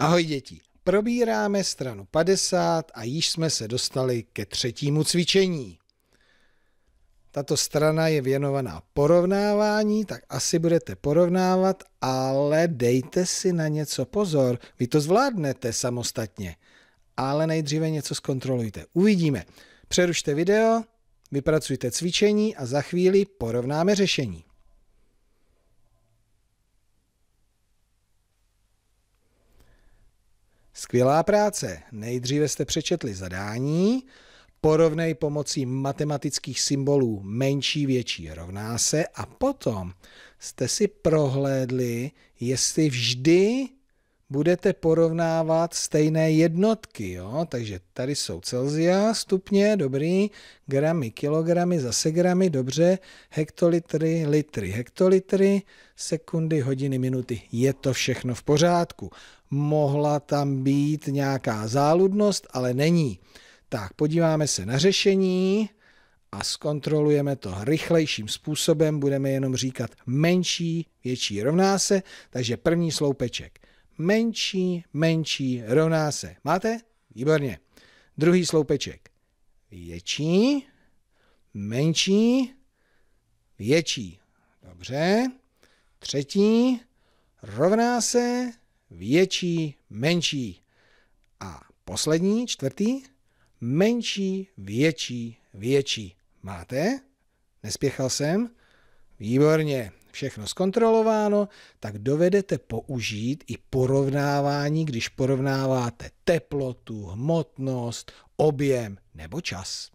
Ahoj děti, probíráme stranu 50 a již jsme se dostali ke třetímu cvičení. Tato strana je věnovaná porovnávání, tak asi budete porovnávat, ale dejte si na něco pozor. Vy to zvládnete samostatně, ale nejdříve něco zkontrolujte. Uvidíme. Přerušte video, vypracujte cvičení a za chvíli porovnáme řešení. Skvělá práce. Nejdříve jste přečetli zadání, porovnej pomocí matematických symbolů menší, větší rovná se a potom jste si prohlédli, jestli vždy budete porovnávat stejné jednotky. Jo? Takže tady jsou Celzia, stupně, dobrý, gramy, kilogramy, zase gramy, dobře, hektolitry, litry, hektolitry, sekundy, hodiny, minuty. Je to všechno v pořádku mohla tam být nějaká záludnost, ale není. Tak podíváme se na řešení a zkontrolujeme to rychlejším způsobem. Budeme jenom říkat menší, větší rovná se, takže první sloupeček. Menší, menší rovná se. Máte? Výborně. Druhý sloupeček. Větší, menší, větší. Dobře. Třetí rovná se větší, menší. A poslední, čtvrtý, menší, větší, větší. Máte? Nespěchal jsem? Výborně, všechno zkontrolováno, tak dovedete použít i porovnávání, když porovnáváte teplotu, hmotnost, objem nebo čas.